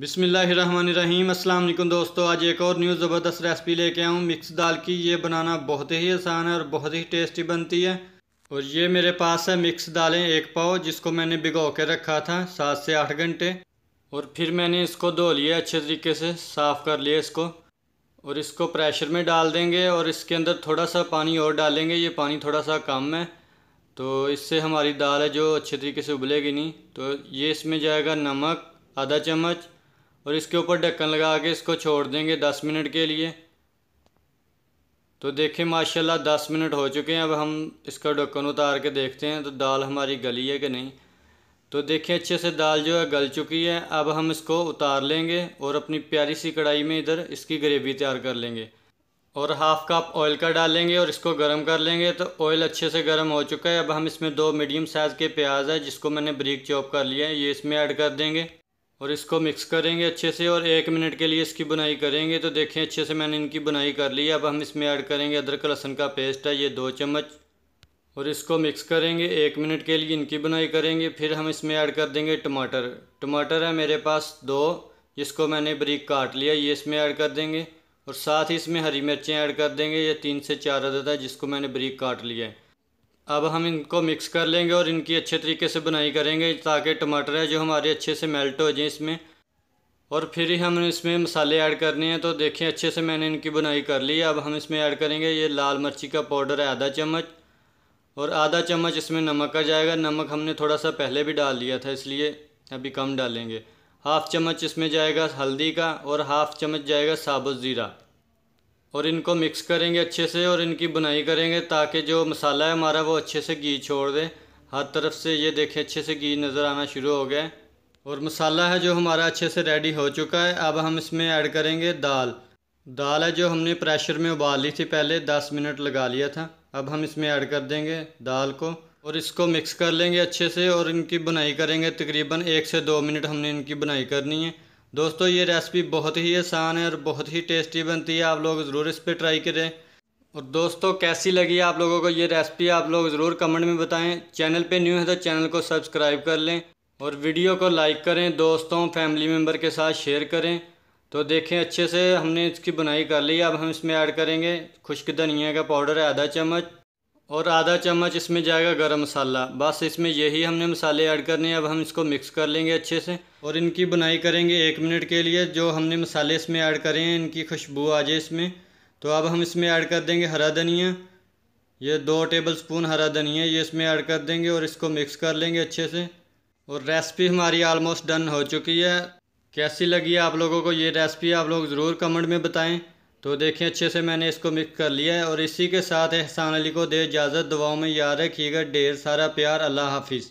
बिसमीम अल्लाम दोस्तों आज एक और न्यू ज़बरदस्त रेसिपी लेके आऊँ मिक्स दाल की ये बनाना बहुत ही आसान है और बहुत ही टेस्टी बनती है और ये मेरे पास है मिक्स दालें एक पाव जिसको मैंने भिगो के रखा था सात से आठ घंटे और फिर मैंने इसको धो लिया अच्छे तरीके से साफ़ कर लिया इसको और इसको प्रेशर में डाल देंगे और इसके अंदर थोड़ा सा पानी और डालेंगे ये पानी थोड़ा सा कम है तो इससे हमारी दाल है जो अच्छे तरीके से उबलेगी नहीं तो ये इसमें जाएगा नमक आधा चम्मच और इसके ऊपर ढक्कन लगा के इसको छोड़ देंगे दस मिनट के लिए तो देखिए माशाल्लाह दस मिनट हो चुके हैं अब हम इसका ढक्कन उतार के देखते हैं तो दाल हमारी गली है कि नहीं तो देखें अच्छे से दाल जो है गल चुकी है अब हम इसको उतार लेंगे और अपनी प्यारी सी कढ़ाई में इधर इसकी ग्रेवी तैयार कर लेंगे और हाफ़ कप ऑयल का डालेंगे और इसको गर्म कर लेंगे तो ऑयल अच्छे से गर्म हो चुका है अब हम इसमें दो मीडियम साइज़ के प्याज है जिसको मैंने ब्रिक चॉप कर लिया है ये इसमें ऐड कर देंगे और इसको मिक्स करेंगे अच्छे से और एक मिनट के लिए इसकी बुनाई करेंगे तो देखें अच्छे से मैंने इनकी बुनाई कर ली अब हम इसमें ऐड करेंगे अदरक लहसन का पेस्ट है ये दो चम्मच और इसको मिक्स करेंगे एक मिनट के लिए इनकी बुनाई करेंगे फिर हम इसमें ऐड कर देंगे टमाटर टमाटर है मेरे पास दो जिसको मैंने बरीक काट लिया ये इसमें ऐड कर देंगे और साथ ही इसमें हरी मिर्चें ऐड कर देंगे ये तीन से चार अदद है जिसको मैंने बरीक काट लिया है अब हम इनको मिक्स कर लेंगे और इनकी अच्छे तरीके से बनाई करेंगे ताकि टमाटर है जो हमारे अच्छे से मेल्ट हो जाए इसमें और फिर ही हम इसमें मसाले ऐड करने हैं तो देखें अच्छे से मैंने इनकी बुनाई कर ली अब हम इसमें ऐड करेंगे ये लाल मिर्ची का पाउडर है आधा चम्मच और आधा चम्मच इसमें नमक का जाएगा नमक हमने थोड़ा सा पहले भी डाल लिया था इसलिए अभी कम डालेंगे हाफ़ चम्मच इसमें जाएगा हल्दी का और हाफ़ चम्मच जाएगा साबुत ज़ीरा और इनको मिक्स करेंगे अच्छे से और इनकी बुनाई करेंगे ताकि जो मसाला है हमारा वो अच्छे से घी छोड़ दे हर तरफ से ये देखें अच्छे से घी नज़र आना शुरू हो गया और मसाला है जो हमारा अच्छे से रेडी हो चुका है अब हम इसमें ऐड करेंगे दाल दाल है जो हमने प्रेशर में उबाल ली थी पहले दस मिनट लगा लिया था अब हम इसमें ऐड कर देंगे दाल को और इसको मिक्स कर लेंगे अच्छे से और इनकी बुनाई करेंगे तकरीबन एक से दो मिनट हमने इनकी बुनाई करनी है दोस्तों ये रेसिपी बहुत ही आसान है और बहुत ही टेस्टी बनती है आप लोग ज़रूर इस पर ट्राई करें और दोस्तों कैसी लगी आप लोगों को ये रेसिपी आप लोग ज़रूर कमेंट में बताएं चैनल पे न्यू है तो चैनल को सब्सक्राइब कर लें और वीडियो को लाइक करें दोस्तों फैमिली मेम्बर के साथ शेयर करें तो देखें अच्छे से हमने इसकी बुनाई कर ली अब हम इसमें ऐड करेंगे खुश्क धनिया का पाउडर आधा चम्मच और आधा चम्मच इसमें जाएगा गरम मसाला बस इसमें यही हमने मसाले ऐड करने हैं अब हम इसको मिक्स कर लेंगे अच्छे से और इनकी बुनाई करेंगे एक मिनट के लिए जो हमने मसाले इसमें ऐड करे हैं इनकी खुशबू आ जाए इसमें तो अब हम इसमें ऐड कर देंगे हरा धनिया ये दो टेबल स्पून हरा धनिया ये इसमें ऐड कर देंगे और इसको मिक्स कर लेंगे अच्छे से और रेसिपी हमारी आलमोस्ट डन हो चुकी है कैसी लगी आप लोगों को ये रेसिपी आप लोग ज़रूर कमेंट में बताएं तो देखिए अच्छे से मैंने इसको मिक्स कर लिया है और इसी के साथ एहसान अली को दे इजाज़त दुआओं में याद रखिएगा ढेर सारा प्यार अल्लाह हाफिज़